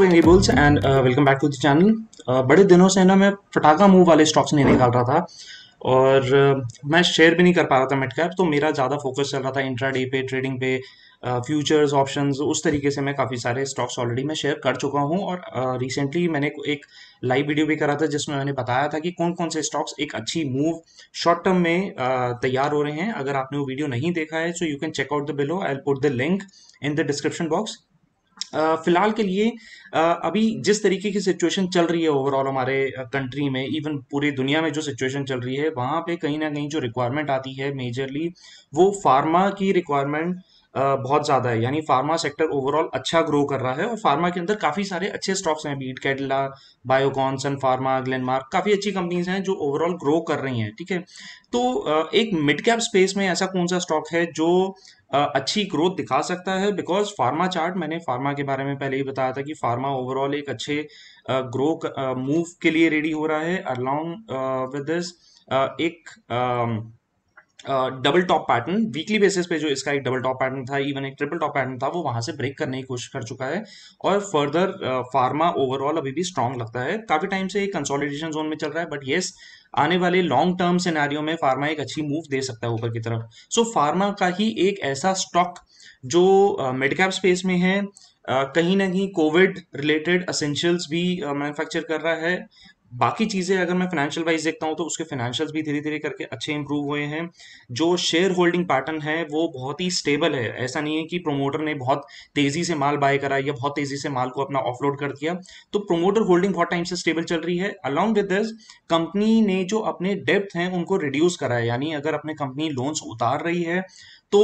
up bulls and welcome back to the channel बड़े दिनों से ना मैं फटाका मूव वाले स्टॉक्स नहीं निकाल रहा था और uh, मैं शेयर भी नहीं कर पा रहा था मिड कैप तो मेरा ज़्यादा फोकस चल रहा था इंट्रा पे ट्रेडिंग पे फ्यूचर्स uh, ऑप्शंस उस तरीके से मैं काफ़ी सारे स्टॉक्स ऑलरेडी मैं शेयर कर चुका हूँ और रिसेंटली uh, मैंने एक लाइव वीडियो भी करा था जिसमें मैंने बताया था कि कौन कौन से स्टॉक्स एक अच्छी मूव शॉर्ट टर्म में uh, तैयार हो रहे हैं अगर आपने वो वीडियो नहीं देखा है so you can check out the below I'll put the link in the description box फिलहाल के लिए अभी जिस तरीके की सिचुएशन चल रही है ओवरऑल हमारे कंट्री में इवन पूरी दुनिया में जो सिचुएशन चल रही है वहाँ पे कहीं ना कहीं जो रिक्वायरमेंट आती है मेजरली वो फार्मा की रिक्वायरमेंट बहुत ज़्यादा है यानी फार्मा सेक्टर ओवरऑल अच्छा ग्रो कर रहा है और फार्मा के अंदर काफ़ी सारे अच्छे स्टॉक्स हैं बीट कैडला बायोकॉन सन फार्मा ग्लेनमार्क काफ़ी अच्छी कंपनीज हैं जो ओवरऑल ग्रो कर रही हैं ठीक है तो एक मिड कैप स्पेस में ऐसा कौन सा स्टॉक है जो अच्छी ग्रोथ दिखा सकता है बिकॉज फार्मा चार्ट मैंने फार्मा के बारे में पहले ही बताया था कि फार्मा ओवरऑल एक अच्छे ग्रो मूव के लिए रेडी हो रहा है अलॉन्ग विद दिस एक double top pattern weekly basis पे जो इसका एक डबल टॉप पैटर्न था इवन एक ट्रिपल टॉप पैटर्न था वो वहां से ब्रेक करने की कोशिश कर चुका है और फर्दर फार्मा ओवरऑल अभी भी स्ट्रांग लगता है काफी टाइम से कंसोलिडेशन जोन में चल रहा है बट येस आने वाले लॉन्ग टर्म सिनेरियो में फार्मा एक अच्छी मूव दे सकता है ऊपर की तरफ सो so, फार्मा का ही एक ऐसा स्टॉक जो मेडिकैप uh, स्पेस में है Uh, कहीं ना कहीं कोविड रिलेटेड असेंशियल्स भी मैन्युफैक्चर uh, कर रहा है बाकी चीज़ें अगर मैं फाइनेंशियल वाइज देखता हूँ तो उसके फाइनेंशियल्स भी धीरे धीरे करके अच्छे इंप्रूव हुए हैं जो शेयर होल्डिंग पैटर्न है वो बहुत ही स्टेबल है ऐसा नहीं है कि प्रोमोटर ने बहुत तेज़ी से माल बाय करा या बहुत तेज़ी से माल को अपना ऑफलोड कर दिया तो प्रोमोटर होल्डिंग बहुत टाइम से स्टेबल चल रही है अलॉन्ग विद दिस कंपनी ने जो अपने डेप्थ हैं उनको रिड्यूस करा है यानी अगर अपने कंपनी लोन्स उतार रही है तो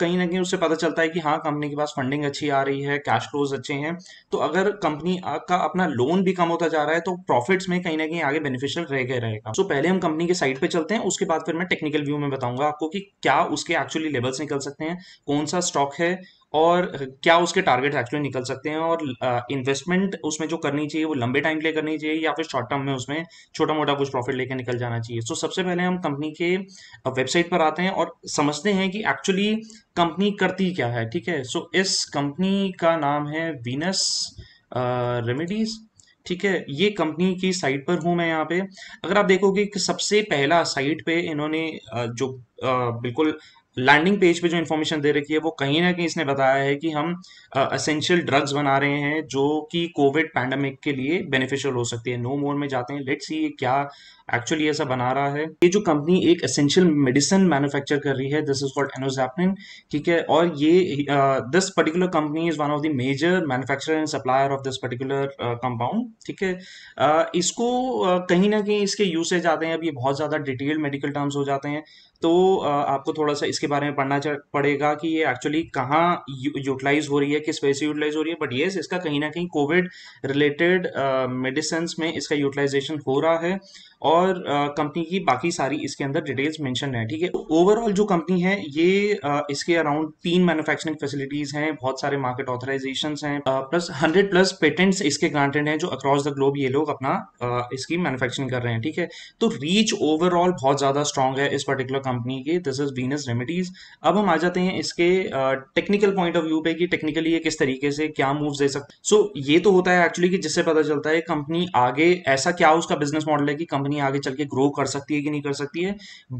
कहीं ना कहीं उससे पता चलता है कि हाँ कंपनी के पास फंडिंग अच्छी आ रही है कैश फ्लोज अच्छे हैं तो अगर कंपनी का अपना लोन भी कम होता जा रहा है तो प्रॉफिट्स में कहीं ना कहीं आगे बेनिफिशियल रह गए रहेगा सो पहले हम कंपनी के साइड पे चलते हैं उसके बाद फिर मैं टेक्निकल व्यू में बताऊंगा आपको कि क्या उसके एक्चुअली लेवल्स निकल सकते हैं कौन सा स्टॉक है और क्या उसके टारगेट्स एक्चुअली निकल सकते हैं और इन्वेस्टमेंट उसमें जो करनी चाहिए वो लंबे टाइम के लिए करनी चाहिए या फिर शॉर्ट टर्म में उसमें छोटा मोटा कुछ प्रॉफिट लेके निकल जाना चाहिए सो सबसे पहले हम कंपनी के वेबसाइट पर आते हैं और समझते हैं कि एक्चुअली कंपनी करती क्या है ठीक है सो so, इस कंपनी का नाम है वीनस रेमेडीज़ ठीक है ये कंपनी की साइट पर हूँ मैं यहाँ पे अगर आप देखोगे कि सबसे पहला साइट पे इन्होंने जो बिल्कुल लैंडिंग पेज पे जो इन्फॉर्मेशन दे रखी है वो कहीं ना कहीं इसने बताया है कि हम असेंशियल uh, ड्रग्स बना रहे हैं जो कि कोविड पैंडमिक के लिए बेनिफिशियल हो सकती है नो no मोर में जाते हैं लेट्स सी ये क्या एक्चुअली ऐसा बना रहा है ये जो कंपनी एक असेंशियल मेडिसिन मैन्युफैक्चर कर रही है दिस इज कॉल्ड एनोजैपनिन ठीक है और ये this particular company is one of the major manufacturer and supplier of this particular compound ठीक है इसको uh, कहीं ना कहीं इसके यूसेज आते हैं अब ये बहुत ज़्यादा डिटेल्ड मेडिकल टर्म्स हो जाते हैं तो आपको थोड़ा सा इसके बारे में पढ़ना पड़ेगा कि ये एक्चुअली कहाँ यूटिलाइज हो रही है किस वजह से यूटिलाइज हो रही है बट येस इसका कहीं ना कहीं कोविड रिलेटेड मेडिसन में इसका यूटिलाइजेशन हो रहा है और कंपनी की बाकी सारी इसके अंदर डिटेल्स मेंशन है ठीक है ओवरऑल तो जो कंपनी है ये uh, इसके अराउंड तीन मैन्युफैक्चरिंग फैसिलिटीज हैं बहुत सारे मार्केट ऑथराइजेशन हैं प्लस हंड्रेड प्लस पेटेंट्स इसके ग्रांटेड हैं जो अक्रॉस द ग्लोब ये लोग अपना uh, इसकी मैन्युफैक्चरिंग कर रहे हैं ठीक है तो रीच ओवरऑल बहुत ज़्यादा स्ट्रॉन्ग है इस पर्टिकुलर कंपनी की दिस इज वीनस रेमिडीज अब हम आ जाते हैं इसके टेक्निकल पॉइंट ऑफ व्यू पे कि टेक्निकली ये किस तरीके से क्या मूव्स दे सकते सो so, ये तो होता है एक्चुअली कि जिससे पता चलता है कंपनी आगे ऐसा क्या उसका बिजनेस मॉडल है कि कंपनी आगे चल के ग्रो कर सकती है कि नहीं कर सकती है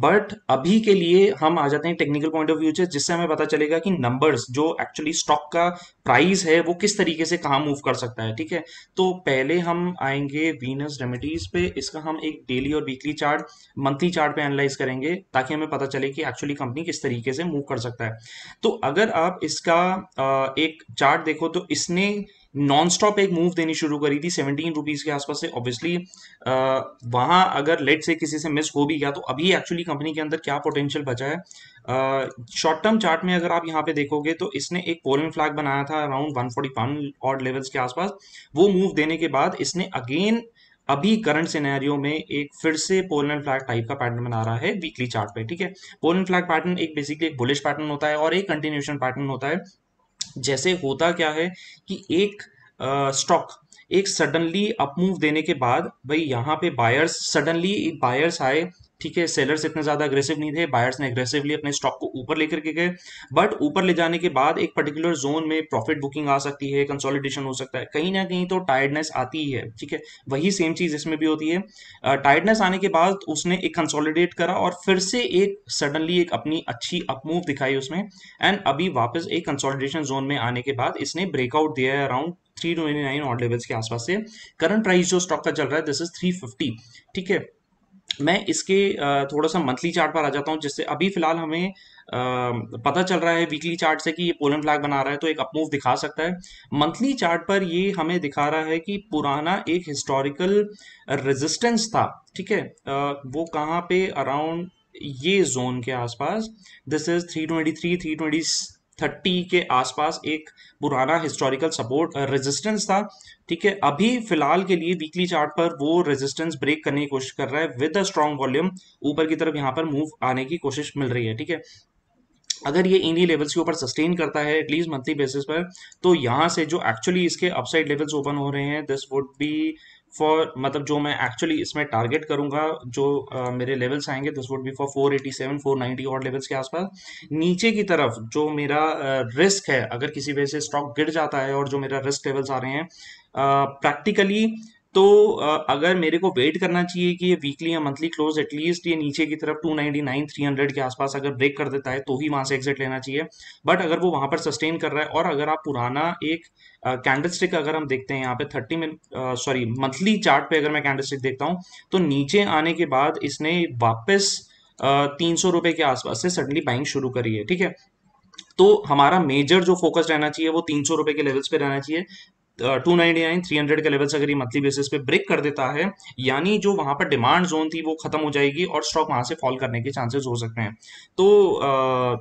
बट अभी के लिए हम आ जाते हैं टेक्निकल पॉइंट ऑफ व्यू से जिससे हमें पता चलेगा कि नंबर्स जो एक्चुअली स्टॉक का प्राइस है वो किस तरीके से कहाँ मूव कर सकता है ठीक है तो पहले हम आएंगे वीनस रेमिडीज पे इसका हम एक डेली और वीकली चार्ट मंथली चार्ट पे एनालाइज करेंगे ताकि हमें पता चले कि एक्चुअली कंपनी किस तरीके से मूव कर सकता है तो अगर आप इसका एक चार्ट देखो तो इसने नॉन स्टॉप एक मूव देनी शुरू करी थी सेवनटीन रुपीज़ के आसपास से ऑब्वियसली वहां अगर लेट से किसी से मिस हो भी गया तो अभी एक्चुअली कंपनी के अंदर क्या पोटेंशियल बचा है शॉर्ट टर्म चार्ट में अगर आप यहाँ पे देखोगे तो इसने एक पोलन फ्लैग बनाया था अराउंड वन फोर्टी वन और लेवल्स के आसपास वो मूव देने के बाद इसने अगेन अभी करंट सिनेरियो में एक फिर से पोलन फ्लैग टाइप का पैटर्न बना रहा है वीकली चार्ट पे ठीक है पोलन फ्लैग पैटर्न एक बेसिकली एक बुलिश पैटर्न होता है और एक कंटिन्यूशन पैटर्न होता है जैसे होता क्या है कि एक स्टॉक एक सडनली अपमूव देने के बाद भाई यहाँ पे बायर्स सडनली बायर्स आए ठीक है सेलर्स इतने ज़्यादा अग्रेसिव नहीं थे बायर्स ने अग्रेसिवली अपने स्टॉक को ऊपर लेकर के गए बट ऊपर ले जाने के बाद एक पर्टिकुलर जोन में प्रॉफिट बुकिंग आ सकती है कंसोलिडेशन हो सकता है कहीं ना कहीं तो टायर्डनेस आती ही है ठीक है वही सेम चीज़ इसमें भी होती है टायर्डनेस आने के बाद उसने एक कंसोलिडेट करा और फिर से एक सडनली एक अपनी अच्छी अपमूव दिखाई उसमें एंड अभी वापस एक कंसोलिडेशन जोन में आने के बाद इसने ब्रेकआउट दिया है around three twenty nine all levels के आसपास से करंट प्राइस जो स्टॉक का चल रहा है दिस इज थ्री फिफ्टी ठीक है मैं इसके थोड़ा सा मंथली चार्ट पर आ जाता हूँ जिससे अभी फिलहाल हमें पता चल रहा है वीकली चार्ट से कि ये पोलन फ्लैग बना रहा है तो एक अपमूव दिखा सकता है मंथली चार्ट पर ये हमें दिखा रहा है कि पुराना एक हिस्टोरिकल रेजिस्टेंस था ठीक है वो कहाँ पे अराउंड ये जोन के आसपास दिस इज 323 320 थर्टी के आसपास एक पुराना हिस्टोरिकल सपोर्ट रेजिस्टेंस था ठीक है अभी फिलहाल के लिए वीकली चार्ट पर वो रेजिस्टेंस ब्रेक करने की कोशिश कर रहा है विद अ स्ट्रॉन्ग वॉल्यूम ऊपर की तरफ यहाँ पर मूव आने की कोशिश मिल रही है ठीक है अगर ये इन्हीं लेवल्स के ऊपर सस्टेन करता है एटलीस्ट मंथली बेसिस पर तो यहाँ से जो एक्चुअली इसके अपसाइड लेवल्स ओपन हो रहे हैं दिस वुड बी फॉर मतलब जो मैं एक्चुअली इसमें टारगेट करूंगा जो uh, मेरे लेवल्स आएंगे this would be for 487 ninety और लेवल्स के आसपास नीचे की तरफ जो मेरा रिस्क uh, है अगर किसी वजह से स्टॉक गिर जाता है और जो मेरा रिस्क लेवल्स आ रहे हैं प्रैक्टिकली uh, तो अगर मेरे को वेट करना चाहिए कि ये वीकली या मंथली क्लोज एटलीस्ट ये नीचे की तरफ 299 300 के आसपास अगर ब्रेक कर देता है तो ही वहां से एग्जिट लेना चाहिए बट अगर वो वहां पर सस्टेन कर रहा है और अगर आप पुराना एक कैंडल स्टिक अगर हम देखते हैं यहाँ पे thirty minute sorry monthly chart पे अगर मैं कैंडल स्टिक देखता हूँ तो नीचे आने के बाद इसने वापस तीन सौ के आसपास से सडनली बाइंग शुरू करी है ठीक है तो हमारा मेजर जो फोकस रहना चाहिए वो तीन सौ रुपए के लेवल्स पे रहना चाहिए two ninety nine three hundred के लेवल से अगर ये मंथली बेसिस पे ब्रेक कर देता है यानी जो वहां पर डिमांड जोन थी वो खत्म हो जाएगी और स्टॉक वहां से फॉल करने के चांसेस हो सकते हैं तो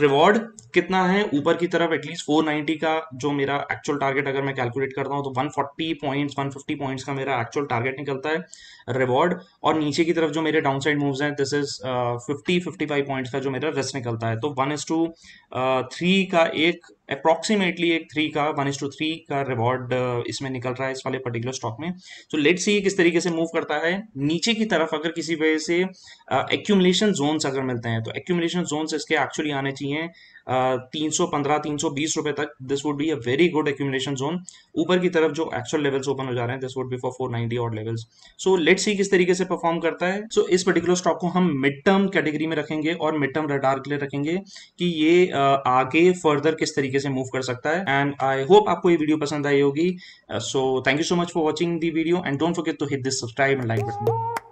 रिवॉर्ड कितना है ऊपर की तरफ एटलीस्ट फोर नाइनटी का जो मेरा एक्चुअल टारगेट अगर मैं कैलकुलेट करता हूँ तो पॉइंट वन फिफ्टी पॉइंट का मेरा एक्चुअल टारगेट निकलता है रिवॉर्ड और नीचे की तरफ जो मेरे डाउन साइड मूव हैं this is fifty fifty five point का जो मेरा रेस्ट निकलता है तो वन इज टू थ्री का एक अप्रोक्सीमेटली एक थ्री का वन इज टू थ्री का रिवॉर्ड uh, इसमें निकल रहा है इस वाले पर्टिकुलर स्टॉक में सो लेट सी किस तरीके से मूव करता है नीचे की तरफ अगर किसी वजह से एक्यूमुलेशन uh, जोन्स अगर मिलते हैं तो एक्यूमलेशन जोन्स इसके एक्चुअली आने चाहिए तीन सौ पंद्रह तीन सौ बीस रुपए तक this would be a very good accumulation zone ऊपर की तरफ जो एक्चुअल लेवल्स ओपन हो जा रहे हैं this would be for 490 ninety levels so let see किस तरीके से परफॉर्म करता है सो so, इस पर्टिकुलर स्टॉक को हम मिड टर्म कैटेगरी में रखेंगे और मिड टर्म रडार के लिए रखेंगे कि ये uh, आगे फर्दर किस तरीके से मूव कर सकता है एंड आई होप आपको ये वीडियो पसंद आई होगी so thank you so much for watching the video and don't forget to hit this subscribe and like button